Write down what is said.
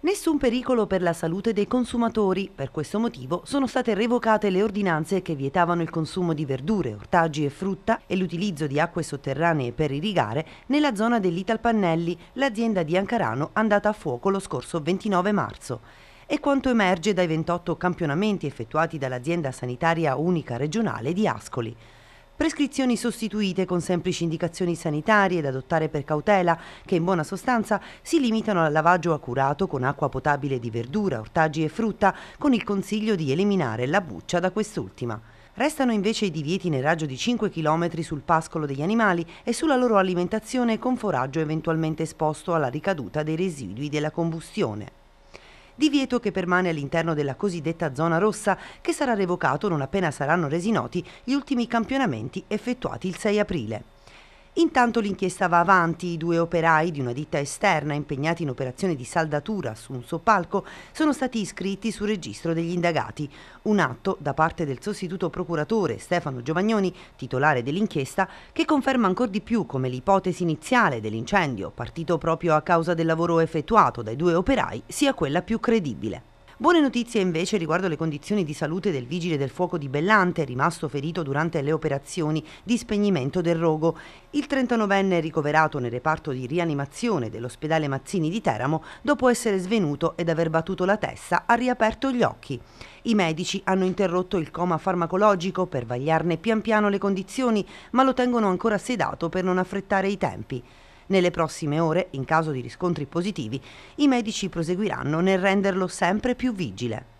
Nessun pericolo per la salute dei consumatori. Per questo motivo sono state revocate le ordinanze che vietavano il consumo di verdure, ortaggi e frutta e l'utilizzo di acque sotterranee per irrigare nella zona dell'Italpannelli, l'azienda di Ancarano andata a fuoco lo scorso 29 marzo. E quanto emerge dai 28 campionamenti effettuati dall'azienda sanitaria unica regionale di Ascoli prescrizioni sostituite con semplici indicazioni sanitarie da adottare per cautela, che in buona sostanza si limitano al lavaggio accurato con acqua potabile di verdura, ortaggi e frutta, con il consiglio di eliminare la buccia da quest'ultima. Restano invece i divieti nel raggio di 5 km sul pascolo degli animali e sulla loro alimentazione con foraggio eventualmente esposto alla ricaduta dei residui della combustione divieto che permane all'interno della cosiddetta zona rossa, che sarà revocato non appena saranno resi noti gli ultimi campionamenti effettuati il 6 aprile. Intanto l'inchiesta va avanti, i due operai di una ditta esterna impegnati in operazione di saldatura su un soppalco sono stati iscritti sul registro degli indagati, un atto da parte del sostituto procuratore Stefano Giovagnoni, titolare dell'inchiesta, che conferma ancor di più come l'ipotesi iniziale dell'incendio, partito proprio a causa del lavoro effettuato dai due operai, sia quella più credibile. Buone notizie invece riguardo le condizioni di salute del vigile del fuoco di Bellante, rimasto ferito durante le operazioni di spegnimento del rogo. Il 39enne è ricoverato nel reparto di rianimazione dell'ospedale Mazzini di Teramo dopo essere svenuto ed aver battuto la testa ha riaperto gli occhi. I medici hanno interrotto il coma farmacologico per vagliarne pian piano le condizioni, ma lo tengono ancora sedato per non affrettare i tempi. Nelle prossime ore, in caso di riscontri positivi, i medici proseguiranno nel renderlo sempre più vigile.